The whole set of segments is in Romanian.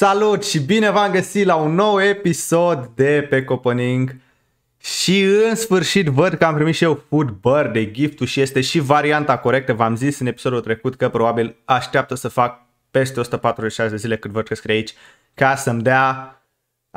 Salut și bine v-am găsit la un nou episod de pe Copening. Și în sfârșit văd că am primit și eu Food Birthday gift și este și varianta corectă. V-am zis în episodul trecut că probabil așteaptă să fac peste 146 de zile cât văd că scrie aici ca să-mi dea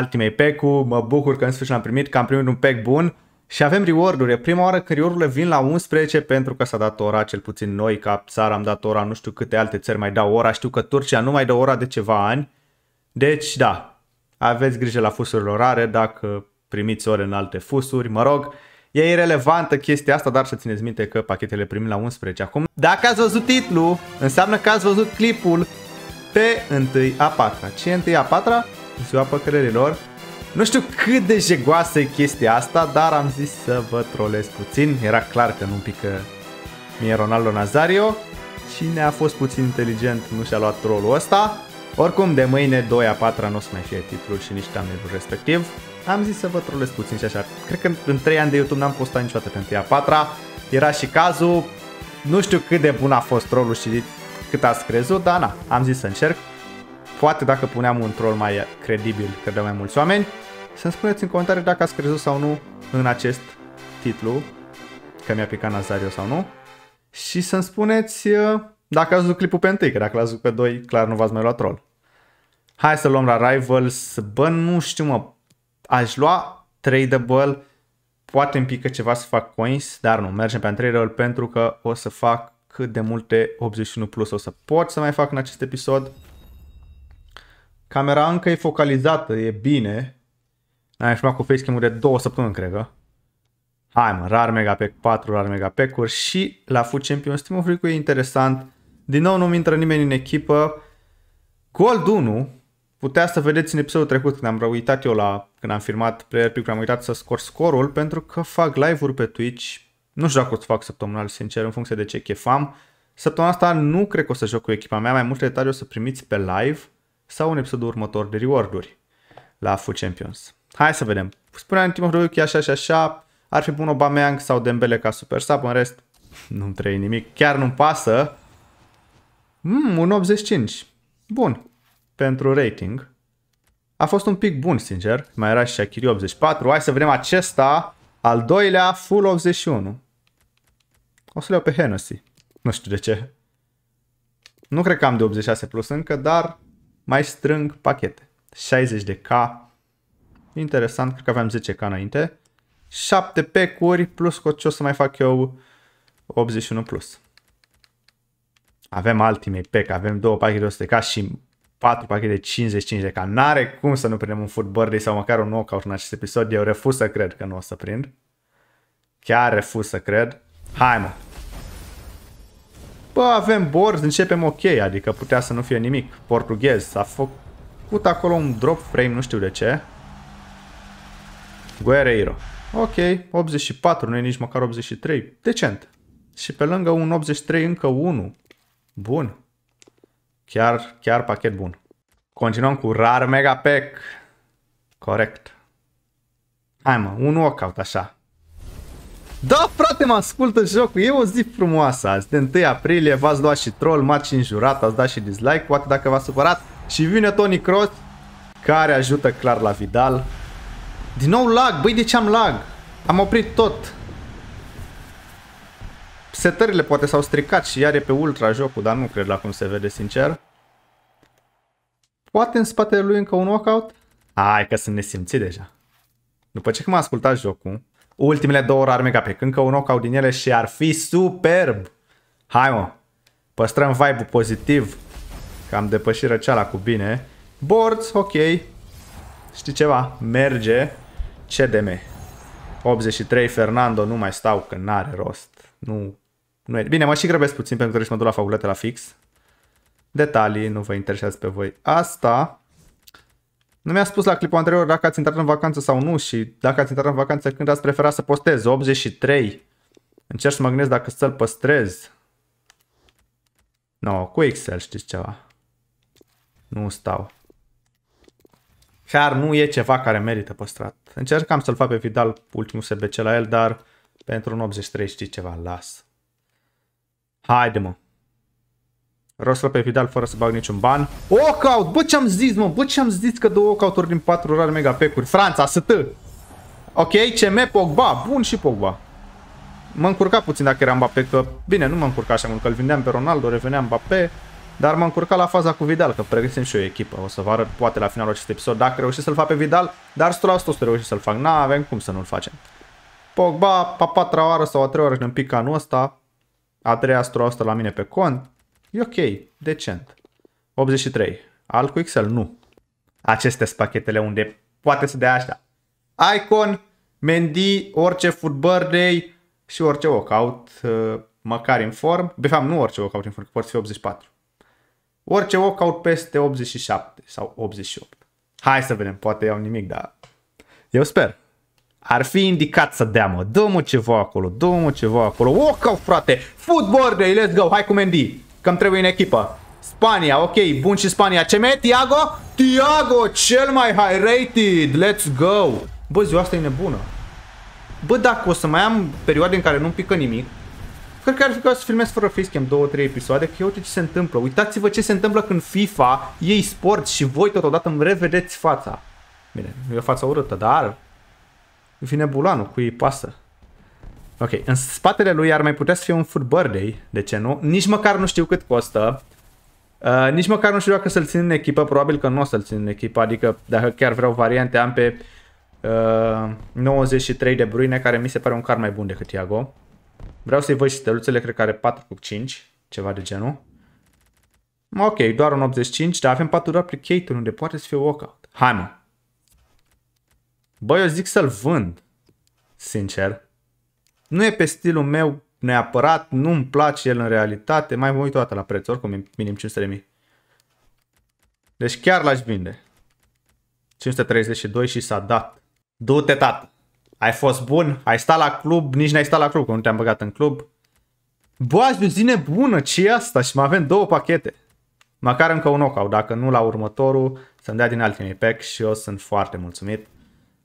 Ultimate Pack-ul. Mă bucur că în sfârșit l-am primit, că am primit un pack bun. Și avem reward-uri. E prima oară când reward vin la 11 pentru că s-a dat ora, cel puțin noi ca țară am dat ora, nu știu câte alte țări mai dau ora. Știu că Turcia nu mai dă ora de ceva ani deci, da, aveți grijă la fusurile orare dacă primiți ore în alte fusuri, mă rog, E irelevantă chestia asta, dar să țineți minte că pachetele primim la 11 acum. Dacă ați văzut titlul, înseamnă că ați văzut clipul pe 1 a 4 Ce 1 a 4 Ziua păcărerilor. Nu știu cât de jegoasă e chestia asta, dar am zis să vă trolez puțin. Era clar că nu pică mie Ronaldo Nazario. Cine a fost puțin inteligent nu și-a luat trolul ăsta. Oricum, de mâine, 2 a 4 nu o să mai fie titlul și nici thumbnail respectiv. Am zis să vă trolesc puțin și așa. Cred că în 3 ani de YouTube n-am postat niciodată pe 1 a 4 Era și cazul. Nu știu cât de bun a fost trollul și cât ați crezut, dar na, am zis să încerc. Poate dacă puneam un troll mai credibil, credeau mai mulți oameni. Să-mi spuneți în comentarii dacă ați crezut sau nu în acest titlu, că mi-a picat Nazario sau nu. Și să-mi spuneți uh, dacă ați văzut clipul pe întâi, că dacă l-ați văzut pe doi, clar nu v-ați mai luat troll. Hai să luăm la Rivals. Bă, nu știu mă. Aș lua tradable. Poate îmi pică ceva să fac coins, dar nu. Mergem pe tradable pentru că o să fac cât de multe 81 plus o să pot să mai fac în acest episod. Camera încă e focalizată, e bine. Am filmat cu facecam-ul de două săptămâni, cred că. Hai mă, rar megapack, 4 rar megapack-uri și la Food Champions Team of e interesant din nou nu-mi intră nimeni în echipă. Gold 1, putea să vedeți în episodul trecut când am uitat eu la, când am filmat player pick, am uitat să scor scorul pentru că fac live-uri pe Twitch. Nu știu dacă o să fac săptămânal, sincer, în funcție de ce chefam. Săptămâna asta nu cred că o să joc cu echipa mea, mai multe detalii o să primiți pe live sau în episodul următor de reward-uri la Full Champions. Hai să vedem. Spuneam timpul Hruiuchi așa și așa, ar fi bun Aubameyang sau Dembele ca super sub, în rest nu-mi trăie nimic, chiar nu-mi pasă. Mm, un 85. Bun. Pentru rating. A fost un pic bun, sincer. Mai era și Shakiri 84. Hai să vedem acesta. Al doilea, full 81. O să le iau pe Hennessy. Nu știu de ce. Nu cred că am de 86 plus încă, dar mai strâng pachete. 60 de K. Interesant, cred că aveam 10 K înainte. 7 pecuri plus cu ce o să mai fac eu 81 plus avem Ultimate Pack, avem două pachete de 100k și patru pachete de 55k. N-are cum să nu prindem un Food Birthday sau măcar un ca în acest episod. Eu refuz să cred că nu o să prind. Chiar refuz să cred. Hai mă! Bă, avem borz, începem ok, adică putea să nu fie nimic. Portughez s-a făcut acolo un drop frame, nu știu de ce. Guerreiro. Ok, 84, nu e nici măcar 83. Decent. Și pe lângă un 83 încă unul. Bun. Chiar, chiar pachet bun. Continuăm cu rar mega pack. Corect. Hai mă, un caut așa. Da, frate, mă ascultă jocul, e o zi frumoasă azi, de 1 aprilie, v-ați luat și troll, m-ați înjurat, ați dat și dislike, poate dacă v-a supărat, și vine Tony Cross, care ajută clar la Vidal. Din nou lag, băi, de ce am lag? Am oprit tot. Setările poate s-au stricat și iar e pe ultra jocul, dar nu cred la cum se vede, sincer. Poate în spatele lui încă un knockout? Ai că sunt nesimțit deja. După ce m-a ascultat jocul, ultimele două ori ar mega pe încă un knockout din ele și ar fi superb. Hai mă, păstrăm vibe-ul pozitiv, că am depășit răceala cu bine. Boards, ok. Știi ceva, merge. CDM. 83 Fernando, nu mai stau că n-are rost. Nu nu e. Bine, mă și grăbesc puțin pentru că și mă duc la facultate la fix. Detalii nu vă interesează pe voi. Asta nu mi-a spus la clipul anterior dacă ați intrat în vacanță sau nu și dacă ați intrat în vacanță când ați prefera să postez. 83. Încerc să mă gândesc dacă să-l păstrez. No, cu Excel știți ceva. Nu stau. Chiar nu e ceva care merită păstrat. Încercam să-l fac pe Vidal ultimul SBC la el, dar pentru un 83 știi ceva, las. Haide, mă. Rosla pe Vidal fără să bag niciun ban. Walkout! Bă, ce-am zis, mă! Bă, ce-am zis că două ocauturi din patru rare mega pack-uri? Franța, ST! Ok, CM, Pogba. Bun și Pogba. Mă încurca puțin dacă era Mbappé, că bine, nu mă încurca așa mult, că îl vindeam pe Ronaldo, reveneam Mbappé, dar m-am încurcat la faza cu Vidal, că pregătim și eu echipă. O să vă arăt poate la finalul acest episod dacă reușesc să-l fac pe Vidal, dar 100% o să reușesc să-l fac. N-avem cum să nu-l facem. Pogba, pa patra oară sau a treia oară când pică anul ăsta, astro asta la mine pe cont, e ok, decent. 83. Al cu Excel? Nu. Aceste sunt pachetele unde poate să dea așa. Icon, Mendy, orice football day și orice workout, uh, măcar în form. De fapt, nu orice workout în form, că poate fi 84. Orice workout peste 87 sau 88. Hai să vedem, poate iau nimic, dar eu sper. Ar fi indicat să dea, mă. Dă-mă ceva acolo, dă-mă ceva acolo. O, că frate! Football day, let's go! Hai cu Mendy, că trebuie în echipă. Spania, ok, bun și Spania. Ce mai? Tiago? Tiago, cel mai high rated! Let's go! Bă, ziua asta e nebună. Bă, dacă o să mai am perioade în care nu pică nimic, cred că ar fi ca să filmez fără facecam 2-3 episoade, că uite ce se întâmplă. Uitați-vă ce se întâmplă când FIFA, ei sport și voi totodată îmi revedeți fața. Bine, nu e o față urâtă, dar vine bulanul cu pasă. Ok, în spatele lui ar mai putea să fie un food birthday, de ce nu? Nici măcar nu știu cât costă. Uh, nici măcar nu știu dacă să-l țin în echipă, probabil că nu o să-l țin în echipă, adică dacă chiar vreau variante, am pe uh, 93 de bruine, care mi se pare un car mai bun decât Iago. Vreau să-i văd și steluțele, cred că are 4 cu 5, ceva de genul. Ok, doar un 85, dar avem 4 replicator unde poate să fie walkout. Hai mă, Bă, eu zic să-l vând, sincer. Nu e pe stilul meu neapărat, nu-mi place el în realitate, mai mă uit toată la preț, oricum minim 500 de mii. Deci chiar l-aș vinde. 532 și s-a dat. Du-te, tată! Ai fost bun, ai stat la club, nici n-ai stat la club, că nu te-am băgat în club. Bă, azi o zi ce asta? Și mai avem două pachete. Măcar încă un knockout, dacă nu la următorul, să-mi dea din alt pack și eu sunt foarte mulțumit.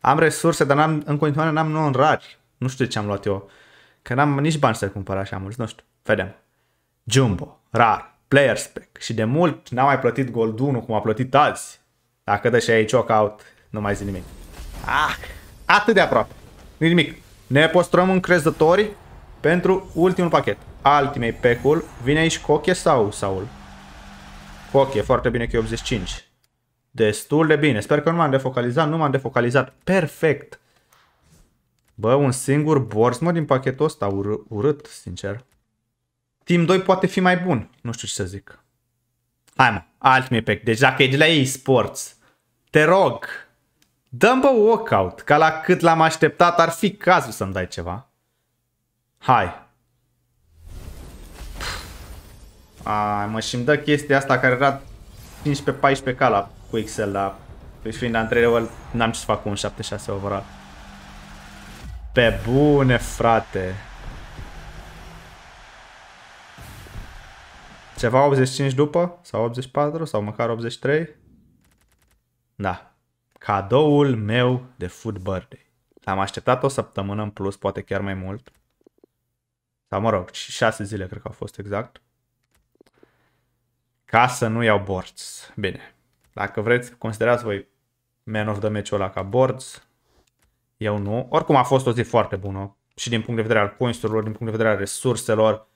Am resurse, dar am în continuare n-am non rari. Nu știu de ce am luat eu. Că n-am nici bani să cumpăr așa mulți, nu știu. Vedem. Jumbo, rar, player spec. Și de mult n-am mai plătit Gold 1 cum a plătit azi. Dacă dă și aici out, nu mai zic nimic. Ah, atât de aproape. Nimic. Ne păstrăm crezători pentru ultimul pachet. Ultimate pack-ul. Vine aici Coche sau Saul? Coche, foarte bine că e 85 destul de bine. Sper că nu m-am defocalizat, nu m-am defocalizat. Perfect! Bă, un singur borz, mă, din pachetul ăsta ur urât, sincer. Team 2 poate fi mai bun. Nu știu ce să zic. Hai, mă, alt mi pe. Deci dacă de la ei sports, te rog, dăm bă walkout, ca la cât l-am așteptat ar fi cazul să-mi dai ceva. Hai. Ai, mă, și-mi dă chestia asta care era 15-14 ca cu Excel, dar deci fiind antrenor, n-am ce să fac cu un 76 overall. Pe bune, frate! Ceva 85 după? Sau 84? Sau măcar 83? Da. Cadoul meu de Food Birthday. L-am așteptat o săptămână în plus, poate chiar mai mult. Sau mă rog, 6 zile cred că au fost exact. Ca să nu iau borți. Bine. Dacă vreți, considerați voi man of the match ăla ca boards. Eu nu. Oricum a fost o zi foarte bună. Și din punct de vedere al coins din punct de vedere al resurselor.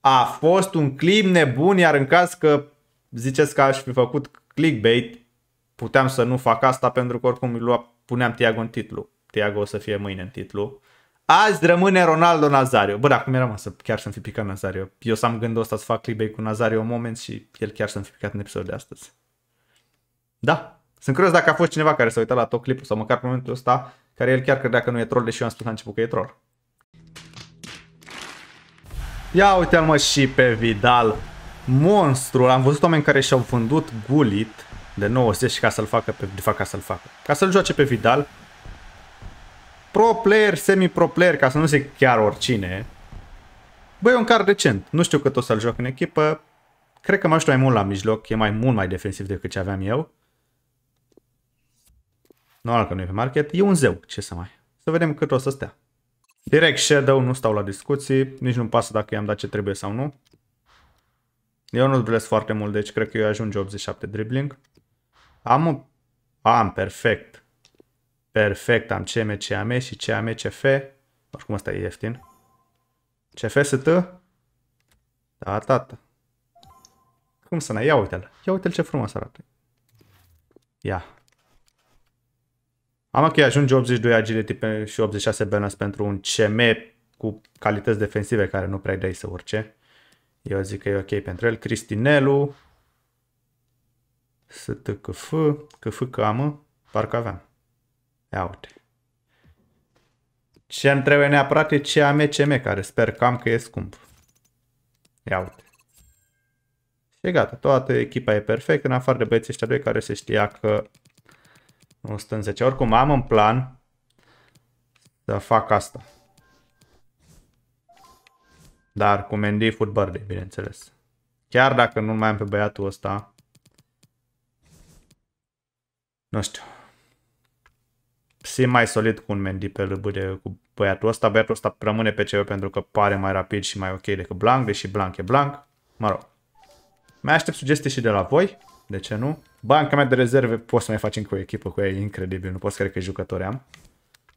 A fost un clip nebun, iar în caz că ziceți că aș fi făcut clickbait, puteam să nu fac asta pentru că oricum lua, puneam Tiago în titlu. Tiago o să fie mâine în titlu. Azi rămâne Ronaldo Nazario. Bă, dar cum era să chiar să-mi fi picat Nazario? Eu s am gândit ăsta să fac clickbait cu Nazario un moment și el chiar să-mi fi picat în episodul de astăzi. Da. Sunt curios dacă a fost cineva care s-a uitat la tot clipul sau măcar pe momentul ăsta, care el chiar credea că nu e troll, deși eu am spus la început că e troll. Ia uite-l mă și pe Vidal. Monstrul. Am văzut oameni care și-au vândut gulit de 90 ca să-l facă pe, de fapt ca să-l facă. Ca să-l joace pe Vidal. Pro player, semi-pro player, ca să nu zic chiar oricine. Băi, e un car decent. Nu știu cât o să-l joc în echipă. Cred că mă ajută mai mult la mijloc. E mai mult mai defensiv decât ce aveam eu. Normal că nu e pe market. E un zeu, ce să mai. Să vedem cât o să stea. Direct Shadow, nu stau la discuții, nici nu-mi pasă dacă i-am dat ce trebuie sau nu. Eu nu vreau foarte mult, deci cred că eu ajunge 87 dribbling. Am, un... am perfect. Perfect, am CM, CAM și CAM, CF. Oricum ăsta e ieftin. CF, ST? Da, tata. Cum să ne ia uite-l. Ia uite-l ce frumos arată. Ia, am ok, ajunge 82 agility și 86 balance pentru un CM cu calități defensive care nu prea dai să urce. Eu zic că e ok pentru el. Cristinelu. STCF. CF camă. Parcă aveam. Ia uite. Ce îmi trebuie neapărat e CM care sper cam că e scump. Ia uite. Și gata, toată echipa e perfectă, în afară de băieții ăștia doi care se știa că 110. Oricum am în plan să fac asta. Dar cu Mendy Food Birthday, bineînțeles. Chiar dacă nu mai am pe băiatul ăsta. Nu știu. Simt mai solid cu un Mendy pe lâbă de cu băiatul ăsta. Băiatul ăsta rămâne pe CV pentru că pare mai rapid și mai ok decât Blanc, deși Blanc e Blanc. Mă rog. Mai aștept sugestii și de la voi. De ce nu? Banca mea de rezerve, poți să mai facem cu o echipă cu ei, incredibil, nu pot să cred că jucători am.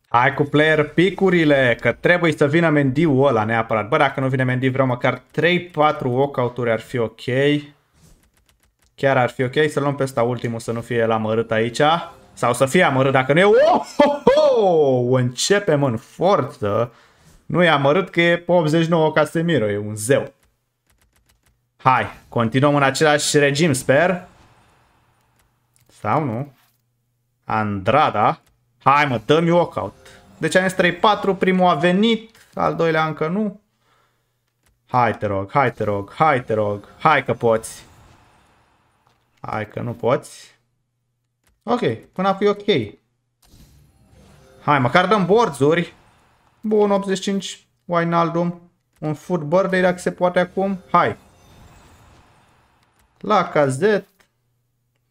Hai cu player picurile, că trebuie să vină Mendiu ăla neapărat. Bă, dacă nu vine Mendy, vreau măcar 3-4 walkout-uri ar fi ok. Chiar ar fi ok să luăm pe ăsta ultimul, să nu fie la amărât aici. Sau să fie amărât dacă nu e... Oh, ho, oh! Începem în forță. Nu e amărât că e 89 Casemiro, e un zeu. Hai, continuăm în același regim, sper. Sau nu? Andrada. Hai mă, dă-mi walkout. Deci am 3-4, primul a venit, al doilea încă nu. Hai te rog, hai te rog, hai te rog, hai că poți. Hai că nu poți. Ok, până acum e ok. Hai, măcar dăm borzuri. Bun, 85, Wijnaldum. Un food birthday dacă se poate acum. Hai. La cazet.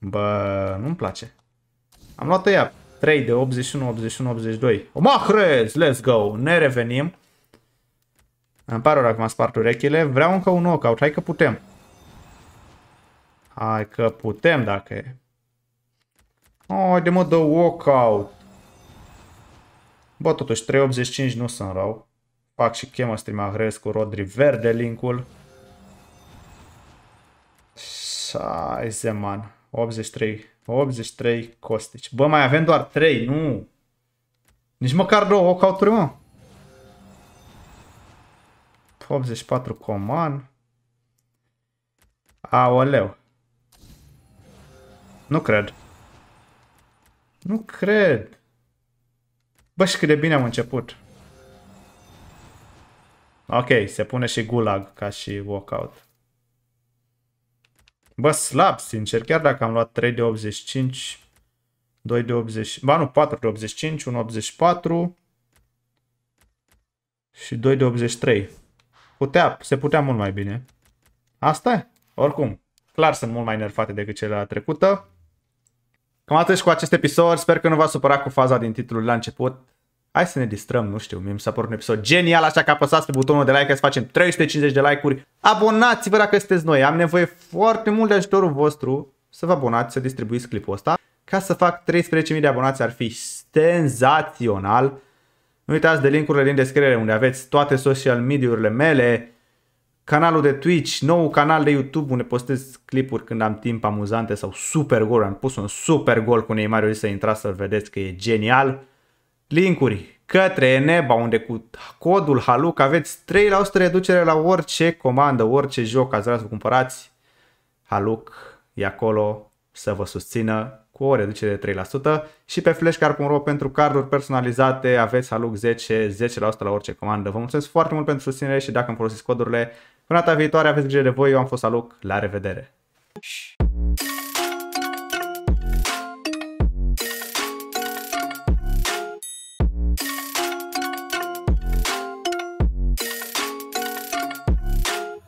Bă, nu-mi place. Am luat ea 3 de 81, 81, 82. O mahrez! Let's go! Ne revenim. Îmi pare rău că m-a spart urechile. Vreau încă un knockout. Hai că putem. Hai că putem dacă e. Oh, de mă, dă walkout. Bă, totuși, 3.85 nu sunt rău. Fac și chemistry mahrez cu Rodri Verde linkul. Hai, man. 83. 83 Costici. Bă, mai avem doar 3, nu. Nici măcar două o uri mă. 84 Coman. Aoleu. Nu cred. Nu cred. Bă, și cât de bine am început. Ok, se pune și gulag ca și walkout. Bă, slab, sincer, chiar dacă am luat 3 de 85, 2 de 80, ba nu, 4 de 85, 1 84 și 2 de 83. Putea, se putea mult mai bine. Asta e, oricum. Clar sunt mult mai nerfate decât cele la trecută. Cam atât și cu acest episod, sper că nu v-a supărat cu faza din titlul la început. Hai să ne distrăm, nu știu, mi s-a părut un episod genial, așa că apăsați pe butonul de like să facem 350 de like-uri. Abonați-vă dacă sunteți noi, am nevoie foarte mult de ajutorul vostru să vă abonați, să distribuiți clipul ăsta. Ca să fac 13.000 de abonați ar fi senzațional. Nu uitați de linkurile din descriere unde aveți toate social mediurile mele, canalul de Twitch, nou canal de YouTube unde postez clipuri când am timp amuzante sau super gol. Am pus un super gol cu Neymar, să intrați să-l vedeți că e genial linkuri către Eneba, unde cu codul Haluc aveți 3% reducere la orice comandă, orice joc ați vrea să cumpărați. Haluc e acolo să vă susțină cu o reducere de 3% și pe flashcard.ro pentru carduri personalizate aveți Haluc 10, 10% la orice comandă. Vă mulțumesc foarte mult pentru susținere și dacă îmi folosiți codurile, până data viitoare aveți grijă de voi, eu am fost Haluc, la revedere!